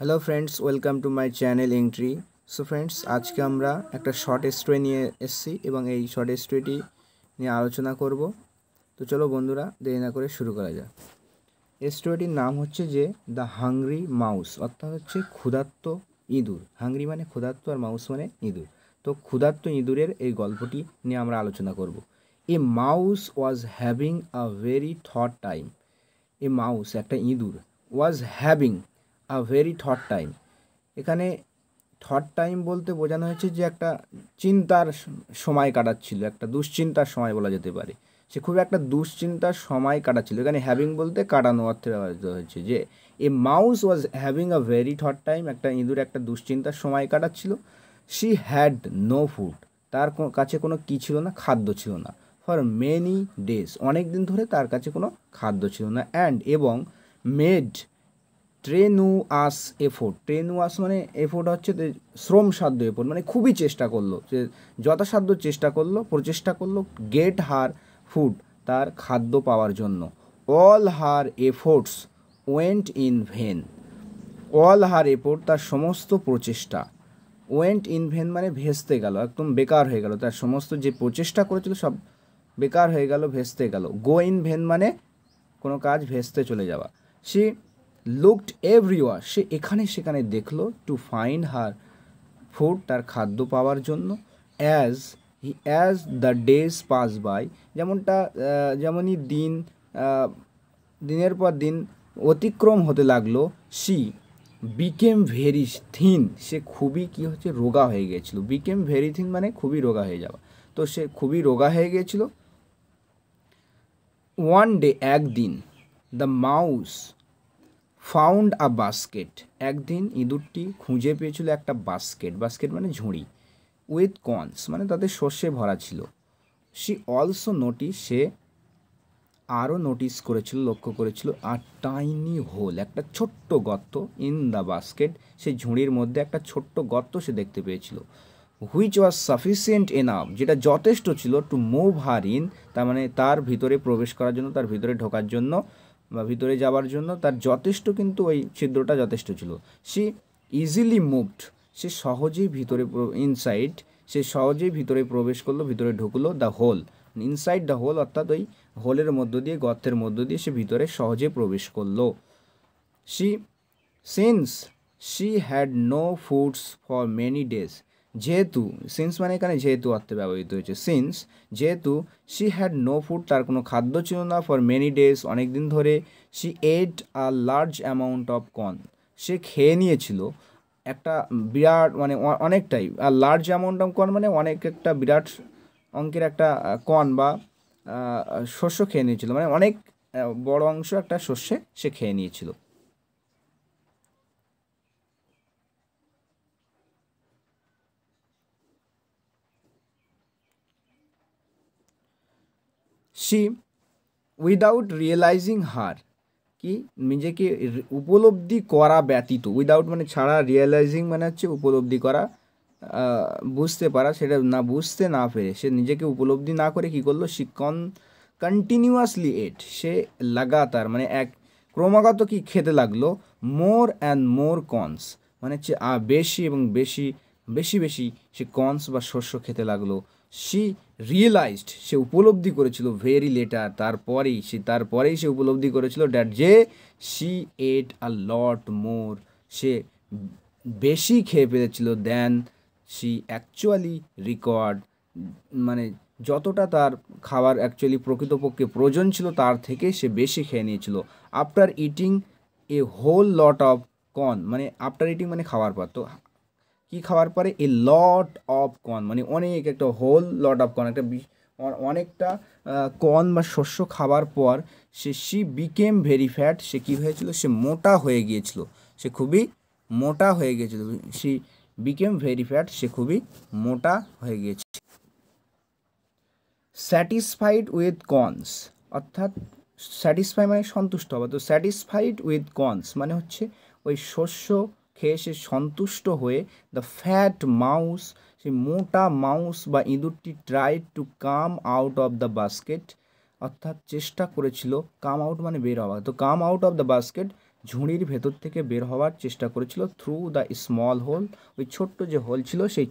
hello friends welcome to my channel entry so friends আজকে আমরা একটা শর্ট স্টোরি নিয়ে এসেছি এবং এই শর্ট স্টোরিটি নিয়ে আলোচনা করব তো চলো বন্ধুরা দেরি না করে শুরু করা যাক স্টোরিটির নাম হচ্ছে যে দ্য হাংরি মাউস অর্থাৎ হচ্ছে ক্ষুধাত্ত ইঁদুর হাংরি মানে ক্ষুধাত্ত আর মাউস মানে ইঁদুর তো ক্ষুধাত্ত ইঁদুরের এই গল্পটি নিয়ে আমরা আলোচনা করব a mouse was having a very thought time a mouse একটা ইঁদুর was having a very thought time এখানে থট টাইম বলতে বোঝানো হয়েছে যে একটা চিন্তার সময় কাটাচ্ছিল একটা দুশ্চিন্তার সময় বলা যেতে পারে সে খুব একটা দুশ্চিন্তার সময় কাটাচ্ছিল এখানে হ্যাভিং বলতে কাটানো অর্থে ব্যবহৃত হয়েছে যে a mouse was having a very thought time একটা ইঁদুর একটা দুশ্চিন্তার সময় কাটাচ্ছিল শি হ্যাড নো ফুড তার কাছে কোনো কী ছিল না খাদ্য ছিল না ফর মেনি ডেজ অনেক দিন ধরে তার কাছে কোনো খাদ্য ছিল না অ্যান্ড এবং মেড আস এফোর্ট আস মানে এফোর্ট হচ্ছে যে শ্রমসাধ্য এফোর্ট মানে খুবই চেষ্টা করলো যে যথাসাধ্য চেষ্টা করলো প্রচেষ্টা করলো গেট হার ফুড তার খাদ্য পাওয়ার জন্য all her efforts went in vain all her effort তার সমস্ত প্রচেষ্টা ওয়েন্ট ইন ভেন মানে ভেস্তে গেল একদম বেকার হয়ে গেল তার সমস্ত যে প্রচেষ্টা করেছিল সব বেকার হয়ে গেল ভেস্তে গেল গো ইন ভেন মানে কোনো কাজ ভেস্তে চলে যাওয়া সি লুকড এভরিওয়ার সে এখানে সেখানে দেখলো টু ফাইন্ড হার ফুড তার খাদ্য পাওয়ার জন্য as he as the days pass by যেমনটা যেমনই দিন দিনের পর দিন অতিক্রম হতে লাগলো সি বিকেম ভেরি থিন সে খুবই কি হচ্ছে রোগা হয়ে গেছিলো বিকেম ভেরি থিন মানে খুবই রোগা হয়ে যাওয়া তো সে খুবই রোগা হয়ে গেছিলো ওয়ান ডে একদিন the mouse found a basket একদিন ইঁদুরটি খুঁজে পেয়েছিল একটা বাস্কেট বাস্কেট মানে ঝুড়ি উইথ কনস মানে তাদের শস্যে ভরা ছিল সি অলসো নোটিস সে আরও নোটিস করেছিল লক্ষ্য করেছিল আর টাইনি হোল একটা ছোট্ট গর্ত ইন দ্য বাস্কেট সেই ঝুড়ির মধ্যে একটা ছোট্ট গর্ত সে দেখতে পেয়েছিল হুইচ ওয়াজ সাফিসিয়েন্ট এনাফ যেটা যথেষ্ট ছিল টু মুভ হার ইন তার মানে তার ভিতরে প্রবেশ করার জন্য তার ভিতরে ঢোকার জন্য বা ভিতরে যাওয়ার জন্য তার যথেষ্ট কিন্তু ওই ছিদ্রটা যথেষ্ট ছিল সে ইজিলি মুভড সে সহজেই ভিতরে ইনসাইড সে সহজেই ভিতরে প্রবেশ করলো ভিতরে ঢুকলো the hole inside the hole অর্থাৎ ওই হোলের মধ্য দিয়ে গর্তের মধ্য দিয়ে সে ভিতরে সহজে প্রবেশ করলো she since she had no foods for many days যেহেতু সিন্স মানে এখানে যেহেতু অর্থে ব্যবহৃত হয়েছে সিন্স যেহেতু শি হ্যাড নো ফুড তার কোনো খাদ্য ছিল না ফর মেনি ডেজ অনেক দিন ধরে she ate a large amount of corn সে খেয়ে নিয়েছিল একটা বিরাট মানে অনেকটাই আর লার্জ অ্যামাউন্ট অফ কর্ন মানে অনেক একটা বিরাট অঙ্কের একটা কর্ন বা শস্য খেয়ে নিয়েছিল মানে অনেক বড় অংশ একটা শস্যে সে খেয়ে নিয়েছিল সি উইদাউট রিয়েলাইজিং হার কি নিজেকে উপলব্ধি করা ব্যতীত উইদাউট মানে ছাড়া রিয়েলাইজিং মানে হচ্ছে উপলব্ধি করা বুঝতে পারা সেটা না বুঝতে না পেরে সে নিজেকে উপলব্ধি না করে কি করলো কন কন্টিনিউয়াসলি এট সে লাগাতার মানে এক ক্রমাগত কি খেতে লাগলো মোর অ্যান্ড মোর কনস মানে হচ্ছে বেশি এবং বেশি বেশি বেশি সে কনস বা শস্য খেতে লাগলো সি রিয়েলাইজড সে উপলব্ধি করেছিল ভেরি লেটার তারপরেই সে তারপরেই সে উপলব্ধি করেছিল ড্যাট যে সি এট আ লট মোর সে বেশি খেয়ে ফেলেছিল দেন সি অ্যাকচুয়ালি রেকর্ড মানে যতটা তার খাবার অ্যাকচুয়ালি প্রকৃতপক্ষে প্রয়োজন ছিল তার থেকে সে বেশি খেয়ে নিয়েছিল after eating a whole lot of corn মানে আফটার ইটিং মানে খাওয়ার পর তো কি খাওয়ার পরে এ লট অফ কর্ন মানে অনেক একটা হোল লট অফ কর্ন একটা অনেকটা কর্ন বা শস্য খাবার পর সে সি বিকেম ভেরি ফ্যাট সে কী হয়েছিল সে মোটা হয়ে গিয়েছিল সে খুবই মোটা হয়ে গিয়েছিল সি বিকেম ভেরি ফ্যাট সে খুবই মোটা হয়ে গিয়েছিল স্যাটিসফাইড উইথ কর্নস অর্থাৎ স্যাটিসফাই মানে সন্তুষ্ট হবে তো স্যাটিসফাইড উইথ কর্নস মানে হচ্ছে ওই শস্য খেয়ে সে সন্তুষ্ট হয়ে দ্য ফ্যাট মাউস সে মোটা মাউস বা ইঁদুরটি try to come out of the basket অর্থাৎ চেষ্টা করেছিল কাম আউট মানে বের হওয়া তো come out of the basket ঝুঁড়ির ভেতর থেকে বের হওয়ার চেষ্টা করেছিল থ্রু দ্য স্মল হোল ওই ছোট্ট যে হোল ছিল সেই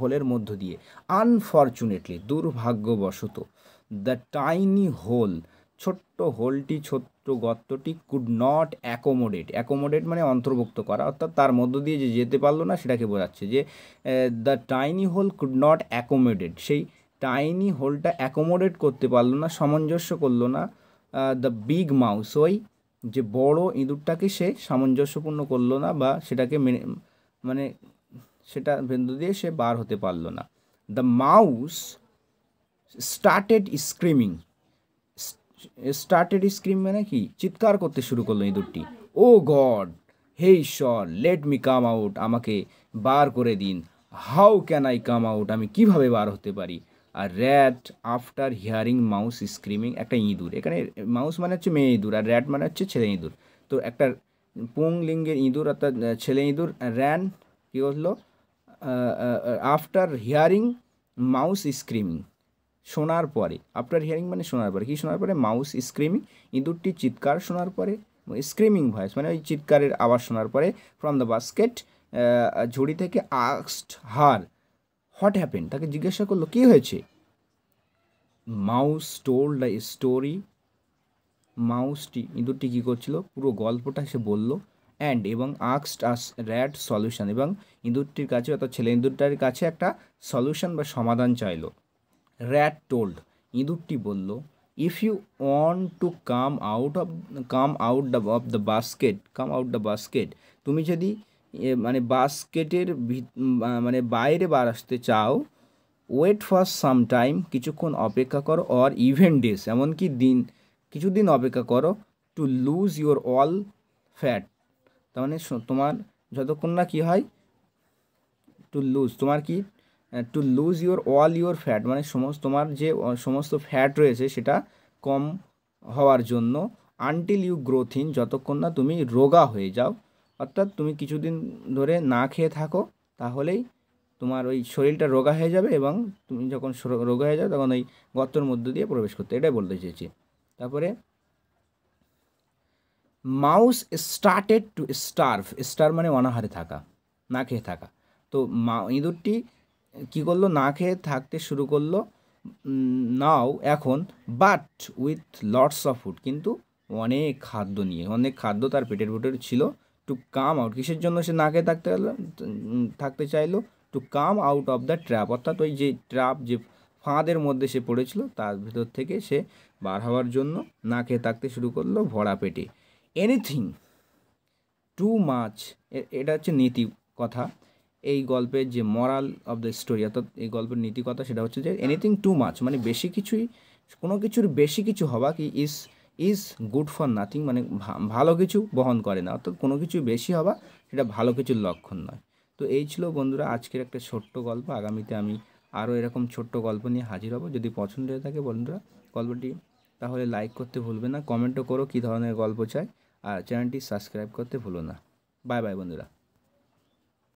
হোলের মধ্য দিয়ে আনফর্চুনেটলি দুর্ভাগ্যবশত দ্য টাইনি হোল ছোট্ট হোলটি ছোট্ট গর্তটি কুড নট অ্যাকোমোডেট অ্যাকোমোডেট মানে অন্তর্ভুক্ত করা অর্থাৎ তার মধ্য দিয়ে যে যেতে পারলো না সেটাকে বোঝাচ্ছে যে the tiny hole could not accommodate সেই টাইনি হোলটা অ্যাকোমোডেট করতে পারলো না সামঞ্জস্য করলো না দ্য বিগ মাউস ওই যে বড় ইঁদুরটাকে সে সামঞ্জস্যপূর্ণ করলো না বা সেটাকে মেনে মানে সেটা বিন্দু দিয়ে সে বার হতে পারলো না the mouse started screaming started scream মানে কি চিৎকার করতে শুরু করলো ইঁদুরটি ও গড হে ঈশ্বর লেট মি কাম আউট আমাকে বার করে দিন how can I come out আমি কিভাবে বার হতে পারি আর rat after hearing mouse screaming একটা ইঁদুর এখানে মাউস মানে হচ্ছে মেয়ে ইঁদুর আর র্যাট মানে হচ্ছে ছেলে ইঁদুর তো একটা পুংলিঙ্গের ইঁদুর অর্থাৎ ছেলে ইঁদুর র্যান কী বললো আফটার হিয়ারিং মাউস স্ক্রিমিং শোনার পরে আফটার হিয়ারিং মানে শোনার পরে কী শোনার পরে মাউস স্ক্রিমিং ইঁদুরটি চিৎকার শোনার পরে স্ক্রিমিং ভয়েস মানে ওই চিৎকারের আওয়াজ শোনার পরে ফ্রম দ্য বাস্কেট ঝুড়ি থেকে আক্সড হার হোয়াট হ্যাপেন তাকে জিজ্ঞাসা করলো কী হয়েছে মাউস টোল্ড দ্য স্টোরি মাউসটি ইঁদুরটি কী করছিল পুরো গল্পটা সে বলল অ্যান্ড এবং আক্সড আস র্যাড সলিউশন এবং ইঁদুরটির কাছে অর্থাৎ ছেলে ইঁদুরটার কাছে একটা সলিউশন বা সমাধান চাইলো rat টোল্ড ইঁদুরটি বলল if you want to come out of come out the of the basket come out the basket তুমি যদি মানে বাস্কেটের মানে বাইরে বার আসতে চাও ওয়েট ফর সাম টাইম কিছুক্ষণ অপেক্ষা করো অর ইভেন্ট ডেস এমনকি দিন কিছুদিন অপেক্ষা করো to lose your all fat তার মানে তোমার যতক্ষণ না কী হয় টু লুজ তোমার কি to lose your all your fat মানে সমস্ত তোমার যে সমস্ত ফ্যাট রয়েছে সেটা কম হওয়ার জন্য আনটিল ইউ গ্রোথিন যতক্ষণ না তুমি রোগা হয়ে যাও অর্থাৎ তুমি কিছুদিন ধরে না খেয়ে থাকো তাহলেই তোমার ওই শরীরটা রোগা হয়ে যাবে এবং তুমি যখন রোগা হয়ে যাবে তখন ওই গর্তর মধ্য দিয়ে প্রবেশ করতে এটাই বলতে চেয়েছি তারপরে mouse started to starve star মানে অনাহারে থাকা না খেয়ে থাকা তো মা ইঁদুরটি কি করলো না খেয়ে থাকতে শুরু করলো নাও এখন but with lots of food কিন্তু অনেক খাদ্য নিয়ে অনেক খাদ্য তার পেটের ভেতরে ছিল টু কাম আউট কিসের জন্য সে না খেয়ে থাকতে গেল থাকতে চাইলো to come out of the trap অর্থাৎ ওই যে ট্র্যাপ যে ফাঁদের মধ্যে সে পড়েছিল তার ভিতর থেকে সে বার হওয়ার জন্য না খেয়ে থাকতে শুরু করলো ভরা পেটে এনিথিং টু মাছ এটা হচ্ছে নীতি কথা এই গল্পের যে মরাল অফ দ্য স্টোরি অর্থাৎ এই গল্পের নীতিকথা সেটা হচ্ছে যে এনিথিং টু মাছ মানে বেশি কিছুই কোনো কিছুর বেশি কিছু হওয়া কি is is good for nothing মানে ভালো কিছু বহন করে না অর্থাৎ কোনো কিছু বেশি হওয়া সেটা ভালো কিছুর লক্ষণ নয় তো এই ছিল বন্ধুরা আজকের একটা ছোট্ট গল্প আগামীতে আমি আরও এরকম ছোট্ট গল্প নিয়ে হাজির হব যদি পছন্দ হয়ে থাকে বন্ধুরা গল্পটি তাহলে লাইক করতে ভুলবে না কমেন্টও করো কী ধরনের গল্প চাই আর চ্যানেলটি সাবস্ক্রাইব করতে ভুলো না বাই বাই বন্ধুরা